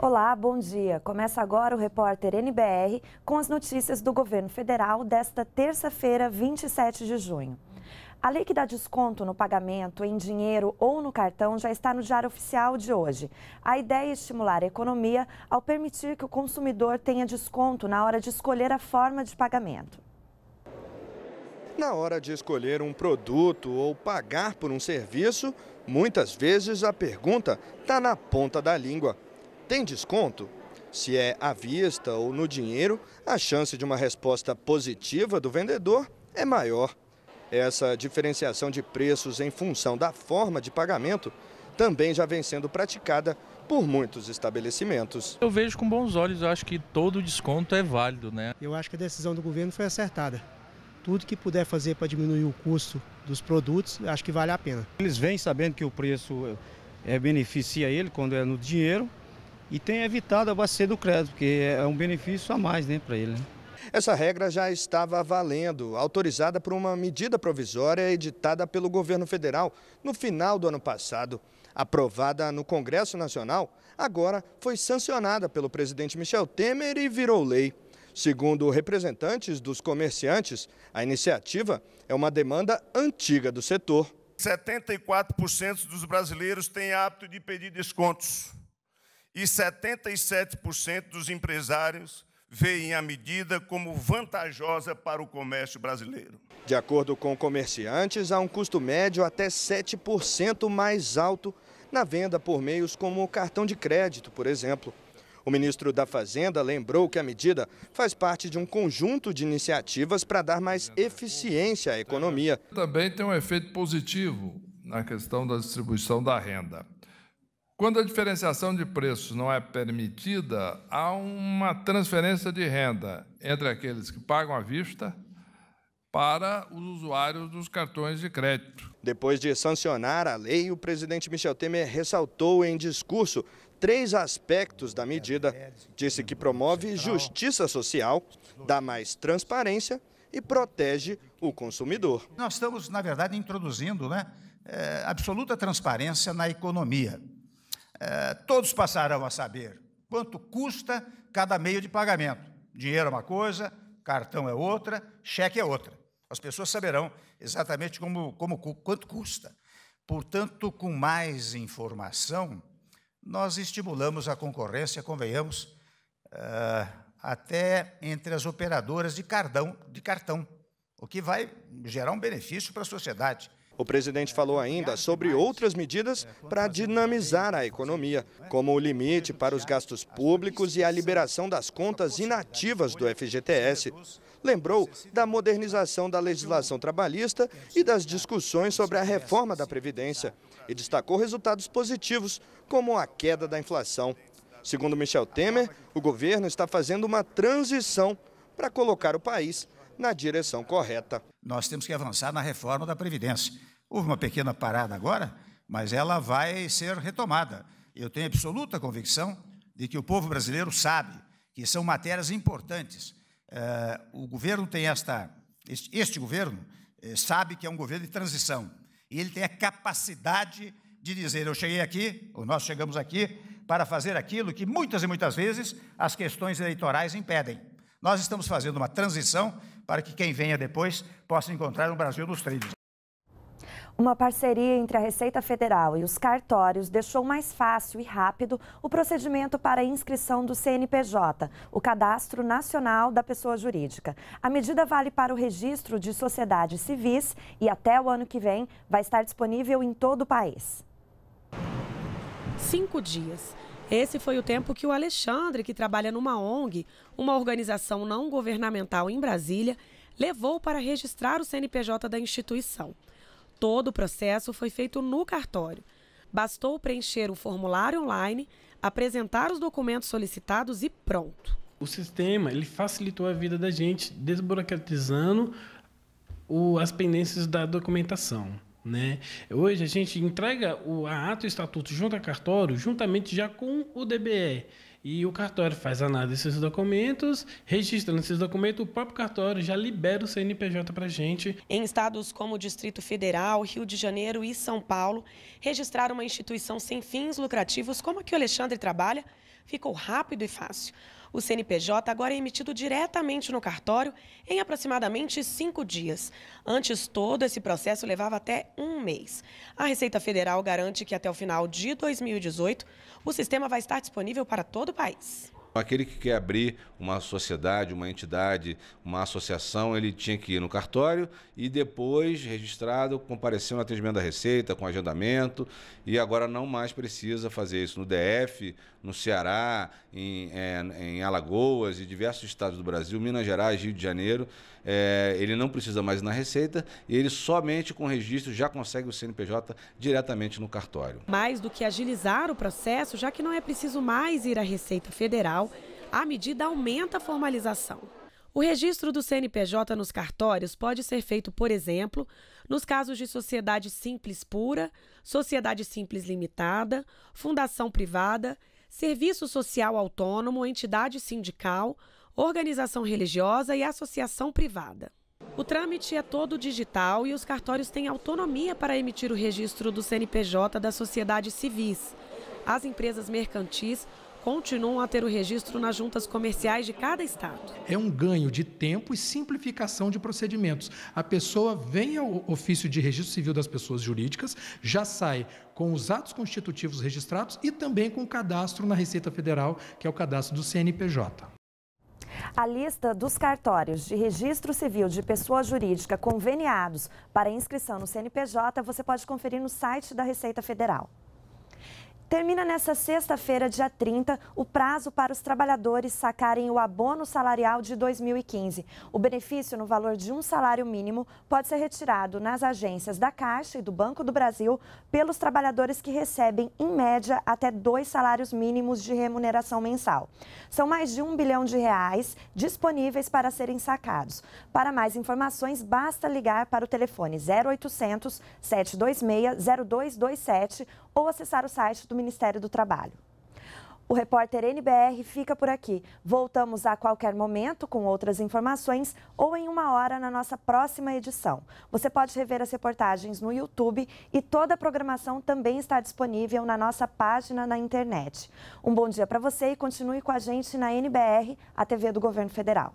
Olá, bom dia. Começa agora o repórter NBR com as notícias do governo federal desta terça-feira, 27 de junho. A lei que dá desconto no pagamento em dinheiro ou no cartão já está no Diário Oficial de hoje. A ideia é estimular a economia ao permitir que o consumidor tenha desconto na hora de escolher a forma de pagamento. Na hora de escolher um produto ou pagar por um serviço, muitas vezes a pergunta está na ponta da língua: tem desconto? Se é à vista ou no dinheiro, a chance de uma resposta positiva do vendedor é maior. Essa diferenciação de preços em função da forma de pagamento também já vem sendo praticada por muitos estabelecimentos. Eu vejo com bons olhos, eu acho que todo desconto é válido, né? Eu acho que a decisão do governo foi acertada. Tudo que puder fazer para diminuir o custo dos produtos, acho que vale a pena. Eles vêm sabendo que o preço é, beneficia ele quando é no dinheiro e tem evitado a base do crédito, porque é um benefício a mais né, para ele. Né? Essa regra já estava valendo, autorizada por uma medida provisória editada pelo governo federal no final do ano passado. Aprovada no Congresso Nacional, agora foi sancionada pelo presidente Michel Temer e virou lei. Segundo representantes dos comerciantes, a iniciativa é uma demanda antiga do setor. 74% dos brasileiros têm hábito de pedir descontos e 77% dos empresários veem a medida como vantajosa para o comércio brasileiro. De acordo com comerciantes, há um custo médio até 7% mais alto na venda por meios como o cartão de crédito, por exemplo. O ministro da Fazenda lembrou que a medida faz parte de um conjunto de iniciativas para dar mais eficiência à economia. Também tem um efeito positivo na questão da distribuição da renda. Quando a diferenciação de preços não é permitida, há uma transferência de renda entre aqueles que pagam à vista para os usuários dos cartões de crédito. Depois de sancionar a lei, o presidente Michel Temer ressaltou em discurso três aspectos da medida. Disse que promove justiça social, dá mais transparência e protege o consumidor. Nós estamos, na verdade, introduzindo né, eh, absoluta transparência na economia. Eh, todos passarão a saber quanto custa cada meio de pagamento. Dinheiro é uma coisa, cartão é outra, cheque é outra. As pessoas saberão exatamente como, como quanto custa. Portanto, com mais informação, nós estimulamos a concorrência, convenhamos, eh, até entre as operadoras de, cardão, de cartão, o que vai gerar um benefício para a sociedade. O presidente falou ainda sobre outras medidas para dinamizar a economia, como o limite para os gastos públicos e a liberação das contas inativas do FGTS. Lembrou da modernização da legislação trabalhista e das discussões sobre a reforma da Previdência e destacou resultados positivos, como a queda da inflação. Segundo Michel Temer, o governo está fazendo uma transição para colocar o país na direção correta. Nós temos que avançar na reforma da Previdência. Houve uma pequena parada agora, mas ela vai ser retomada. Eu tenho absoluta convicção de que o povo brasileiro sabe que são matérias importantes. Eh, o governo tem esta. Este, governo eh, sabe que é um governo de transição. E ele tem a capacidade de dizer: eu cheguei aqui, ou nós chegamos aqui, para fazer aquilo que muitas e muitas vezes as questões eleitorais impedem nós estamos fazendo uma transição para que quem venha depois possa encontrar um Brasil nos trilhos. Uma parceria entre a Receita Federal e os cartórios deixou mais fácil e rápido o procedimento para a inscrição do CNPJ, o Cadastro Nacional da Pessoa Jurídica. A medida vale para o registro de sociedades civis e até o ano que vem vai estar disponível em todo o país. Cinco dias. Esse foi o tempo que o Alexandre, que trabalha numa ONG, uma organização não governamental em Brasília, levou para registrar o CNPJ da instituição. Todo o processo foi feito no cartório. Bastou preencher o formulário online, apresentar os documentos solicitados e pronto. O sistema ele facilitou a vida da gente, desburocratizando o, as pendências da documentação. Né? Hoje a gente entrega o, ato estatuto junto a cartório, juntamente já com o DBE. E o cartório faz a análise desses documentos, registrando esses documentos, o próprio cartório já libera o CNPJ para gente. Em estados como o Distrito Federal, Rio de Janeiro e São Paulo, registrar uma instituição sem fins lucrativos, como a que o Alexandre trabalha, ficou rápido e fácil. O CNPJ agora é emitido diretamente no cartório em aproximadamente cinco dias. Antes, todo esse processo levava até um mês. A Receita Federal garante que até o final de 2018 o sistema vai estar disponível para todo o país. Aquele que quer abrir uma sociedade, uma entidade, uma associação, ele tinha que ir no cartório e depois, registrado, comparecer no atendimento da Receita, com agendamento, e agora não mais precisa fazer isso no DF, no Ceará, em, é, em Alagoas e diversos estados do Brasil, Minas Gerais, Rio de Janeiro. É, ele não precisa mais ir na Receita e ele somente com registro já consegue o CNPJ diretamente no cartório. Mais do que agilizar o processo, já que não é preciso mais ir à Receita Federal Federal, a medida aumenta a formalização. O registro do CNPJ nos cartórios pode ser feito, por exemplo, nos casos de sociedade simples pura, sociedade simples limitada, fundação privada, serviço social autônomo, entidade sindical, organização religiosa e associação privada. O trâmite é todo digital e os cartórios têm autonomia para emitir o registro do CNPJ das sociedades civis. As empresas mercantis continuam a ter o registro nas juntas comerciais de cada estado. É um ganho de tempo e simplificação de procedimentos. A pessoa vem ao ofício de registro civil das pessoas jurídicas, já sai com os atos constitutivos registrados e também com o cadastro na Receita Federal, que é o cadastro do CNPJ. A lista dos cartórios de registro civil de pessoa jurídica conveniados para inscrição no CNPJ você pode conferir no site da Receita Federal. Termina nesta sexta-feira, dia 30, o prazo para os trabalhadores sacarem o abono salarial de 2015. O benefício no valor de um salário mínimo pode ser retirado nas agências da Caixa e do Banco do Brasil pelos trabalhadores que recebem, em média, até dois salários mínimos de remuneração mensal. São mais de um bilhão de reais disponíveis para serem sacados. Para mais informações, basta ligar para o telefone 0800 726 0227 ou acessar o site do Ministério do Trabalho. O repórter NBR fica por aqui. Voltamos a qualquer momento com outras informações ou em uma hora na nossa próxima edição. Você pode rever as reportagens no YouTube e toda a programação também está disponível na nossa página na internet. Um bom dia para você e continue com a gente na NBR, a TV do Governo Federal.